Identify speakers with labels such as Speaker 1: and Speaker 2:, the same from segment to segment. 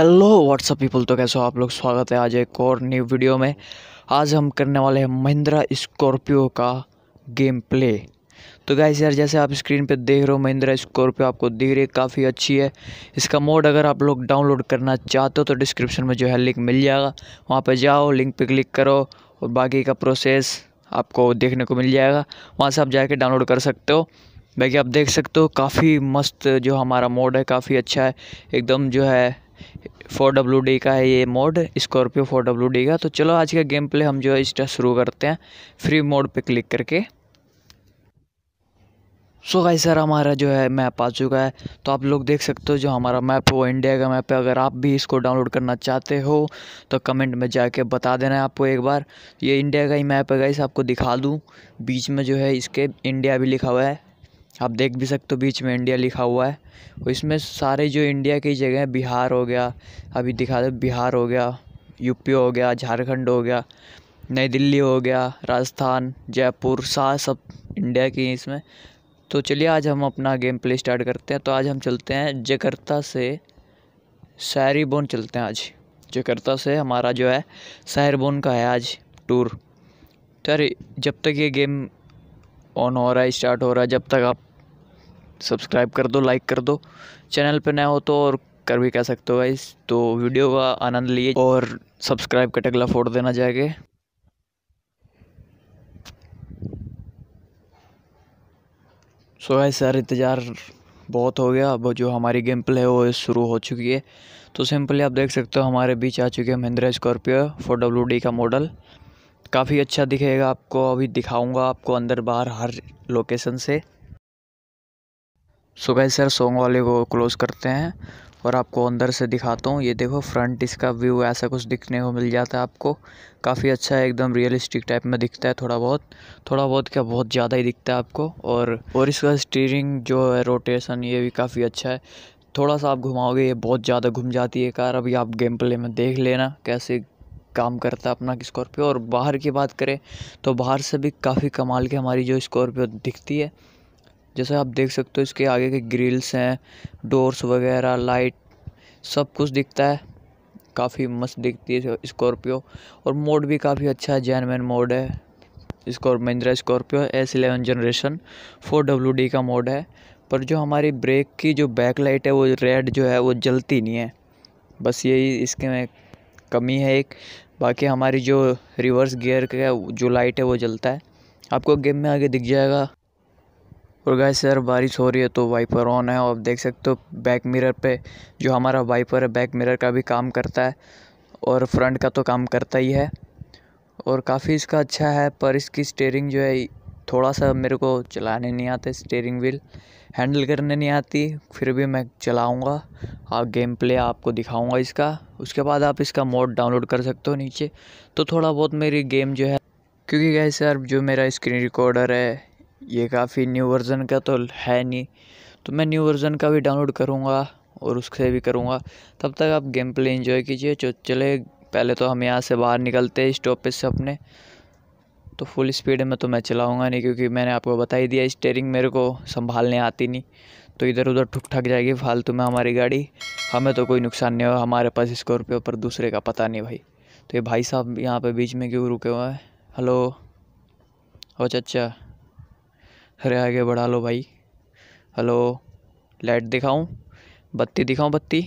Speaker 1: hello what's up people तो कैसे हो आप लोग स्वागत है आज एक और न्यू वीडियो में आज हम करने वाले हैं महिंद्रा स्कॉर्पियो का गेम प्ले तो गाइस यार जैसे आप स्क्रीन पे देख रहे हो महिंद्रा स्कॉर्पियो आपको दिख रही है काफ़ी अच्छी है इसका मोड अगर आप लोग डाउनलोड करना चाहते हो तो डिस्क्रिप्शन में जो है लिंक मिल जाएगा वहाँ पर जाओ लिंक पर क्लिक करो और बाकी का प्रोसेस आपको देखने को मिल जाएगा वहाँ से आप जाके डाउनलोड कर सकते हो बाकी आप देख सकते हो काफ़ी मस्त जो हमारा मोड है काफ़ी अच्छा है एकदम जो है फोर डब्ल्यू डी का है ये mod Scorpio four W D का तो चलो आज का गेम प्ले हम जो है इसका शुरू करते हैं फ्री मोड पे क्लिक करके सो so गाई सर हमारा जो है मैप आ चुका है तो आप लोग देख सकते हो जो हमारा मैप है वो इंडिया का मैप है अगर आप भी इसको डाउनलोड करना चाहते हो तो कमेंट में जाके बता देना है आपको एक बार ये इंडिया का ही मैप है गाइस आपको दिखा दूँ बीच में जो है इसके इंडिया भी लिखा हुआ है आप देख भी सकते हो बीच में इंडिया लिखा हुआ है और इसमें सारे जो इंडिया की जगह है बिहार हो गया अभी दिखा दो बिहार हो गया यूपी हो गया झारखंड हो गया नई दिल्ली हो गया राजस्थान जयपुर सा सब इंडिया की इसमें तो चलिए आज हम अपना गेम प्ले स्टार्ट करते हैं तो आज हम चलते हैं जकर्ता से सैरीबोन चलते हैं आज जकर्ता से हमारा जो है सैरबोन का है आज टूर तो जब तक ये गेम ऑन हो रहा है स्टार्ट हो रहा है जब तक आप सब्सक्राइब कर दो लाइक कर दो चैनल पे नया हो तो और कर भी कह सकते हो गाइस तो वीडियो का आनंद लिए और सब्सक्राइब का टगला फोड़ देना जाएगा सो गाइस सर इंतज़ार बहुत हो गया अब जो हमारी गेम प्ले है वो शुरू हो चुकी है तो सिंपली आप देख सकते हो हमारे बीच आ चुके हैं Mahindra Scorpio four W D का मॉडल काफ़ी अच्छा दिखेगा आपको अभी दिखाऊंगा आपको अंदर बाहर हर लोकेशन से सो गाइस सर सोंग वाले को क्लोज़ करते हैं और आपको अंदर से दिखाता हूँ ये देखो फ्रंट इसका व्यू ऐसा कुछ दिखने को मिल जाता है आपको काफ़ी अच्छा है एकदम रियलिस्टिक टाइप में दिखता है थोड़ा बहुत थोड़ा बहुत क्या बहुत ज़्यादा ही दिखता है आपको और और इसका स्टीयरिंग जो है रोटेशन ये भी काफ़ी अच्छा है थोड़ा सा आप घुमाओगे ये बहुत ज़्यादा घूम जाती है कार अभी आप गेम प्ले में देख लेना कैसे काम करता है अपना स्कॉर्पियो और बाहर की बात करें तो बाहर से भी काफ़ी कमाल की हमारी जो स्कॉर्पियो दिखती है जैसे आप देख सकते हो इसके आगे के ग्रिल्स हैं डोर्स वगैरह लाइट सब कुछ दिखता है काफ़ी मस्त दिखती है स्कॉर्पियो और मोड भी काफ़ी अच्छा है जैनमैन मोड है स्कॉर Mahindra Scorpio S eleven generation four W D का मोड है पर जो हमारी ब्रेक की जो बैक लाइट है वो रेड जो है वो जलती नहीं है बस यही इसके में कमी है एक बाकी हमारी जो रिवर्स गियर का जो लाइट है वो जलता है आपको गेम में आगे दिख जाएगा और गाय सर बारिश हो रही है तो वाइपर ऑन है और आप देख सकते हो बैक मिरर पे जो हमारा वाइपर है बैक मिरर का भी काम करता है और फ्रंट का तो काम करता ही है और काफ़ी इसका अच्छा है पर इसकी स्टेयरिंग जो है थोड़ा सा मेरे को चलाने नहीं आता स्टेयरिंग व्हील हैंडल करने नहीं आती फिर भी मैं चलाऊँगा आप गेम प्ले आपको दिखाऊँगा इसका उसके बाद आप इसका मोड डाउनलोड कर सकते हो नीचे तो थोड़ा बहुत मेरी गेम जो है क्योंकि गाय सर जो मेरा स्क्रीन रिकॉर्डर है ये काफ़ी न्यू वर्ज़न का तो है नहीं तो मैं न्यू वर्ज़न का भी डाउनलोड करूँगा और उससे भी करूँगा तब तक आप गेम प्ले इन्जॉय कीजिए जो चले पहले तो हम यहाँ से बाहर निकलते हैं स्टॉपेज से अपने तो फुल स्पीड में तो मैं चलाऊँगा नहीं क्योंकि मैंने आपको बता ही दिया स्टेयरिंग मेरे को संभालने आती नहीं तो इधर उधर ठुक ठक जाएगी फालतू में हमारी गाड़ी हमें तो कोई नुकसान नहीं हुआ हमारे पास स्कॉर्पियो पर दूसरे का पता नहीं भाई तो ये भाई साहब यहाँ पे बीच में क्यों रुके हुए हैं हेलो अच्छा अच्छा अरे आगे बढ़ा लो भाई हेलो लाइट दिखाऊं बत्ती दिखाऊं बत्ती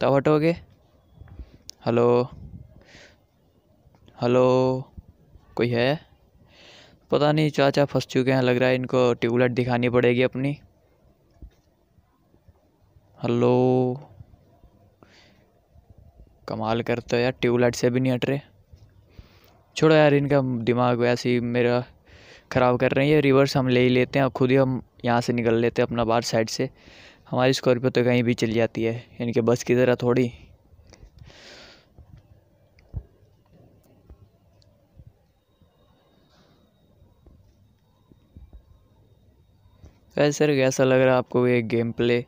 Speaker 1: तब हटोगे हेलो हेलो कोई है पता नहीं चाचा फंस चुके हैं लग रहा है इनको ट्यूबलाइट दिखानी पड़ेगी अपनी हेलो कमाल करते हो यार ट्यूबलाइट से भी नहीं हट रहे छोड़ो यार इनका दिमाग वैसे ही मेरा ख़राब कर रहे हैं ये रिवर्स हम ले ही लेते हैं खुद ही हम यहाँ से निकल लेते हैं अपना बाहर साइड से हमारी स्कॉर्पियो तो कहीं भी चली जाती है इनके बस की तरह थोड़ी कैसे सर कैसा लग रहा है आपको ये गेम प्ले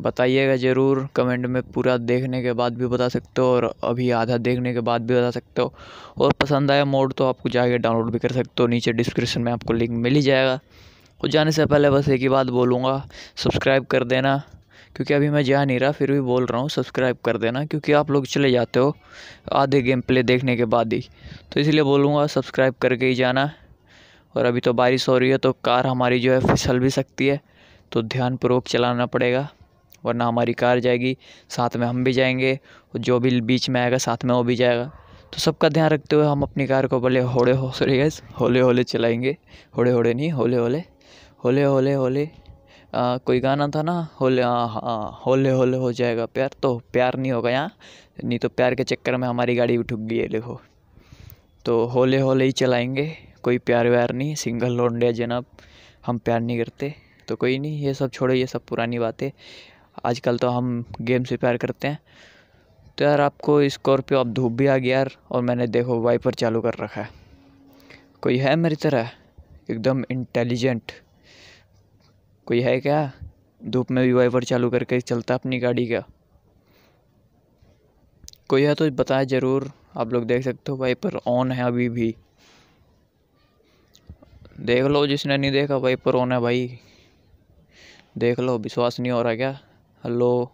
Speaker 1: बताइएगा ज़रूर कमेंट में पूरा देखने के बाद भी बता सकते हो और अभी आधा देखने के बाद भी बता सकते हो और पसंद आया मोड तो आपको जाके डाउनलोड भी कर सकते हो नीचे डिस्क्रिप्शन में आपको लिंक मिल ही जाएगा और जाने से पहले बस एक ही बात बोलूँगा सब्सक्राइब कर देना क्योंकि अभी मैं जा नहीं रहा फिर भी बोल रहा हूँ सब्सक्राइब कर देना क्योंकि आप लोग चले जाते हो आधे गेम प्ले देखने के बाद ही तो इसलिए बोलूँगा सब्सक्राइब करके ही जाना और अभी तो बारिश हो रही है तो कार हमारी जो है फिसल भी सकती है तो ध्यानपूर्वक चलाना पड़ेगा वरना हमारी कार जाएगी साथ में हम भी जाएंगे और जो भी बीच में आएगा साथ में वो भी जाएगा तो सबका ध्यान रखते हुए हम अपनी कार को भले होड़े हो सॉरी गैस होले होले चलाएंगे होड़े होड़े नहीं होले होले होले होले होले आ, कोई गाना था ना होले हाँ होले होले हो जाएगा प्यार तो प्यार नहीं होगा यहाँ नहीं तो प्यार के चक्कर में हमारी गाड़ी भी ठुक गई है देखो तो होले होले ही चलाएंगे कोई प्यार व्यार नहीं सिंगल लौंडे जनाब हम प्यार नहीं करते तो कोई नहीं ये सब छोड़ो ये सब पुरानी बातें आजकल तो हम गेम से प्यार करते हैं तो यार आपको स्कॉर्पियो अब धूप भी आ गया यार और मैंने देखो वाइपर चालू कर रखा है कोई है मेरी तरह एकदम इंटेलिजेंट कोई है क्या धूप में भी वाइपर चालू करके चलता अपनी गाड़ी का कोई है तो बताएं ज़रूर आप लोग देख सकते हो वाइपर ऑन है अभी भी देख लो जिसने नहीं देखा वाइपर ऑन है भाई देख लो विश्वास नहीं हो रहा क्या हेलो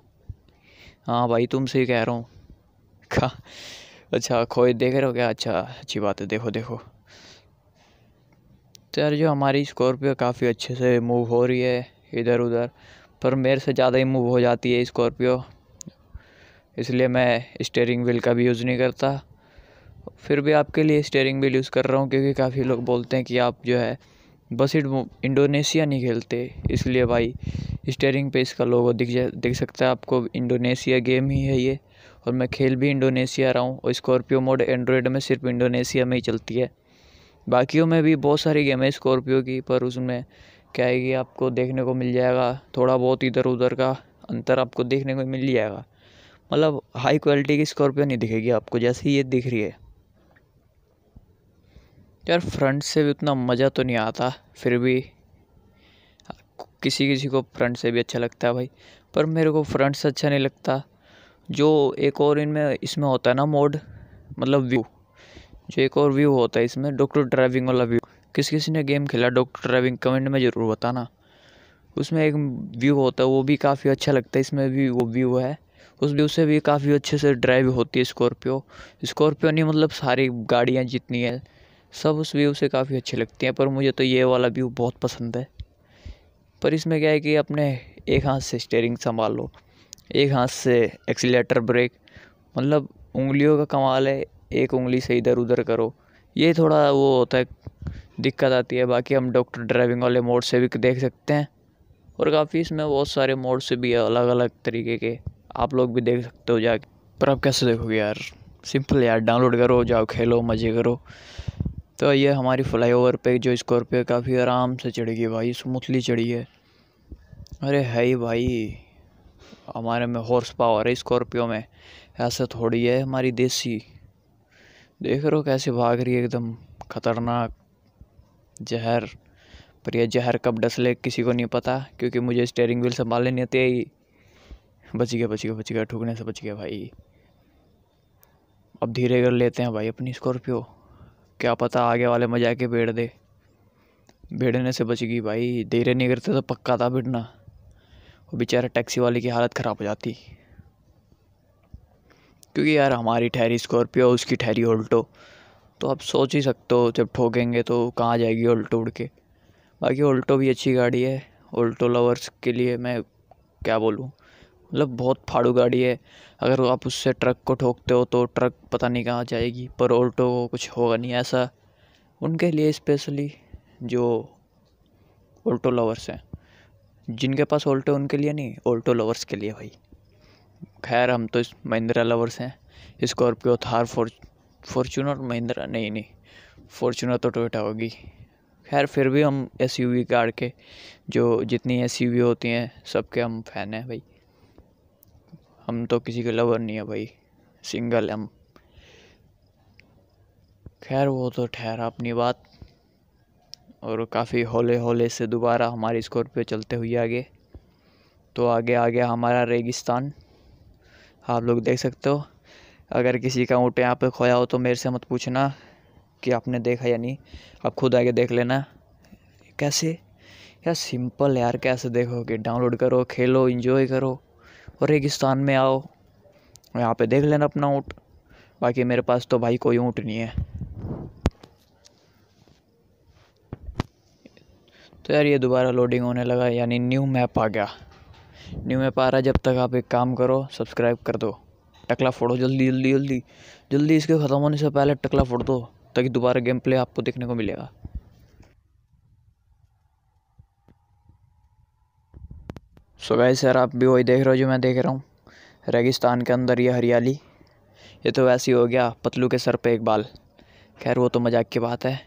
Speaker 1: हाँ भाई तुमसे ही कह रहा हूँ कहा अच्छा खोए देख रहे हो क्या अच्छा अच्छी बात है देखो देखो तो यार जो हमारी स्कॉर्पियो काफ़ी अच्छे से मूव हो रही है इधर उधर पर मेरे से ज़्यादा ही मूव हो जाती है स्कॉर्पियो इसलिए मैं स्टेयरिंग व्हील का भी यूज़ नहीं करता फिर भी आपके लिए स्टेयरिंग व्हील यूज़ कर रहा हूँ क्योंकि काफ़ी लोग बोलते हैं कि आप जो है बस इंडोनेशिया नहीं खेलते इसलिए भाई स्टेयरिंग पे इसका लोगो दिख जा दिख सकता है आपको इंडोनेशिया गेम ही है ये और मैं खेल भी इंडोनेशिया रहा हूँ और स्कॉर्पियो मोड एंड्रॉयड में सिर्फ इंडोनेशिया में ही चलती है बाकियों में भी बहुत सारी गेम है स्कॉर्पियो की पर उसमें क्या है कि आपको देखने को मिल जाएगा थोड़ा बहुत इधर उधर का अंतर आपको देखने को मिल जाएगा मतलब हाई क्वालिटी की स्कॉर्पियो नहीं दिखेगी आपको जैसे ये दिख रही है यार फ्रंट से भी उतना मज़ा तो नहीं आता फिर भी किसी किसी को फ्रंट से भी अच्छा लगता है भाई पर मेरे को फ्रंट से अच्छा नहीं लगता जो एक और इनमें इसमें होता है ना मोड मतलब व्यू जो एक और व्यू होता है इसमें डॉक्टर ड्राइविंग वाला व्यू किस किसी ने गेम खेला डॉक्टर ड्राइविंग कमेंट में ज़रूर बताना उसमें एक व्यू होता है वो भी काफ़ी अच्छा लगता है इसमें भी वो व्यू है उस व्यू से भी काफ़ी अच्छे से ड्राइव होती है स्कॉर्पियो स्कॉर्पियो नहीं मतलब सारी गाड़ियाँ जितनी है सब उस व्यू से काफ़ी अच्छी लगती हैं पर मुझे तो ये वाला व्यू बहुत पसंद है पर इसमें क्या है कि अपने एक हाथ से स्टेयरिंग संभाल लो एक हाथ से एक्सीटर ब्रेक मतलब उंगलियों का कमाल है एक उंगली से इधर उधर करो ये थोड़ा वो होता है दिक्कत आती है बाकी हम डॉक्टर ड्राइविंग वाले मोड से भी देख सकते हैं और काफ़ी इसमें बहुत सारे मोड से भी अलग अलग तरीके के आप लोग भी देख सकते हो जाके पर आप कैसे देखोगे यार सिंपल यार डाउनलोड करो जाओ खेलो मज़े करो तो ये हमारी फ्लाईओवर पे जो स्कॉर्पियो काफ़ी आराम से चढ़ेगी भाई स्मूथली चढ़ी है अरे है ही भाई हमारे में हॉर्स पावर है स्कॉर्पियो में ऐसा थोड़ी है हमारी देसी देख रहे हो कैसे भाग रही है एकदम खतरनाक जहर पर यह जहर कब डस ले किसी को नहीं पता क्योंकि मुझे स्टेयरिंग व्हील संभालने नहीं आती ही बच गया बच गया बच गया ठूकने से बच गया भाई अब धीरे कर लेते हैं भाई अपनी स्कॉर्पियो क्या पता आगे वाले में जाके बैठ दे भिड़ने से बच गई भाई धीरे नहीं करते तो पक्का था भिड़ना और बेचारा टैक्सी वाले की हालत ख़राब हो जाती क्योंकि यार हमारी ठहरी स्कॉर्पियो उसकी ठहरी ओल्टो तो आप सोच ही सकते हो जब ठोकेंगे तो कहाँ जाएगी ओल्टो उड़ के बाकी ओल्टो भी अच्छी गाड़ी है ओल्टो लवर्स के लिए मैं क्या बोलूँ मतलब बहुत फाड़ू गाड़ी है अगर आप उससे ट्रक को ठोकते हो तो ट्रक पता नहीं कहाँ जाएगी पर ऑल्टो को कुछ होगा नहीं ऐसा उनके लिए स्पेशली जो ऑल्टो लवर्स हैं जिनके पास ऑल्टो उनके लिए नहीं ऑल्टो लवर्स के लिए भाई खैर हम तो इस महिंद्रा लवर्स हैं Scorpio Thar for Fortuner Mahindra नहीं नहीं फॉर्चूनर तो टोटा होगी खैर फिर भी हम एस यू वी के जो जितनी एस यू वी होती हैं सबके हम फ़ैन हैं भाई हम तो किसी के लवर नहीं है भाई सिंगल हम खैर वो तो ठहरा अपनी बात और काफ़ी हौले हौले से दोबारा हमारी पे चलते हुए आगे तो आगे आ गया हमारा रेगिस्तान आप लोग देख सकते हो अगर किसी का ऊँट यहाँ पे खोया हो तो मेरे से मत पूछना कि आपने देखा या नहीं आप खुद आगे देख लेना कैसे यार सिंपल यार कैसे देखोगे डाउनलोड करो खेलो इंजॉय करो और रेगिस्तान में आओ यहाँ पे देख लेना अपना ऊँट बाकी मेरे पास तो भाई कोई ऊँट नहीं है तो यार ये दोबारा लोडिंग होने लगा यानी न्यू मैप आ गया न्यू मैप आ रहा है जब तक आप एक काम करो सब्सक्राइब कर दो टकला फोड़ो जल्दी जल्दी जल्दी जल्दी इसके ख़त्म होने से पहले टकला फोड़ दो ताकि दोबारा गेम प्ले आपको देखने को मिलेगा सो वैसे सर आप भी वही देख रहे हो जो मैं देख रहा हूँ रेगिस्तान के अंदर ये हरियाली ये तो वैसे ही हो गया पतलू के सर पे एक बाल खैर वो तो मजाक की बात है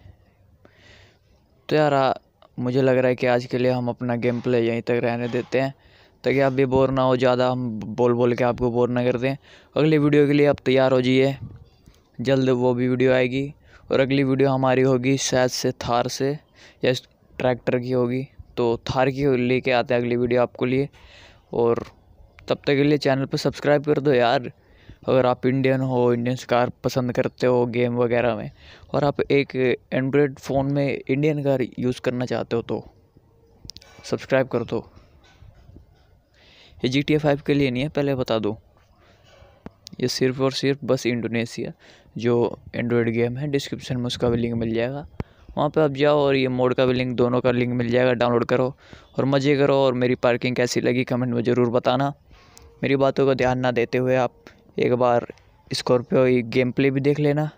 Speaker 1: तो यार आ, मुझे लग रहा है कि आज के लिए हम अपना गेम प्ले यहीं तक रहने देते हैं ताकि आप भी बोर ना हो ज़्यादा हम बोल बोल के आपको बोर ना कर दें अगली वीडियो के लिए आप तैयार हो जाइए जल्द वो भी वीडियो आएगी और अगली वीडियो हमारी होगी शायद से थार से या ट्रैक्टर की होगी तो थार की लेके आते हैं अगली वीडियो आपको लिए और तब तक के लिए चैनल पर सब्सक्राइब कर दो यार अगर आप इंडियन हो इंडियन कार पसंद करते हो गेम वगैरह में और आप एक एंड्रॉयड फ़ोन में इंडियन कार यूज़ करना चाहते हो तो सब्सक्राइब कर दो ये जी टी फाइव के लिए नहीं है पहले बता दो ये सिर्फ़ और सिर्फ बस इंडोनेशिया जो एंड्रॉयड गेम है डिस्क्रिप्शन में उसका भी लिंक मिल जाएगा वहाँ पे आप जाओ और ये मोड का भी लिंक दोनों का लिंक मिल जाएगा डाउनलोड करो और मज़े करो और मेरी पार्किंग कैसी लगी कमेंट में ज़रूर बताना मेरी बातों का ध्यान ना देते हुए आप एक बार स्कॉर्पियो गेम प्ले भी देख लेना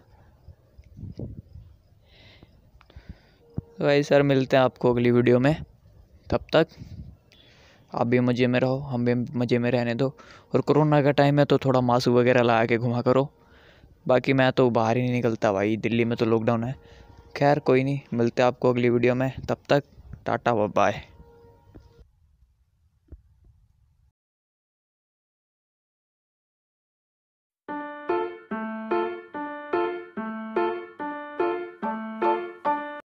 Speaker 1: भाई सर मिलते हैं आपको अगली वीडियो में तब तक आप भी मज़े में रहो हम भी मज़े में रहने दो और कोरोना का टाइम है तो थोड़ा मास्क वगैरह लगा के घुमा करो बाकी मैं तो बाहर ही नहीं निकलता भाई दिल्ली में तो लॉकडाउन है खैर कोई नहीं मिलते आपको अगली वीडियो में तब तक टाटा बाय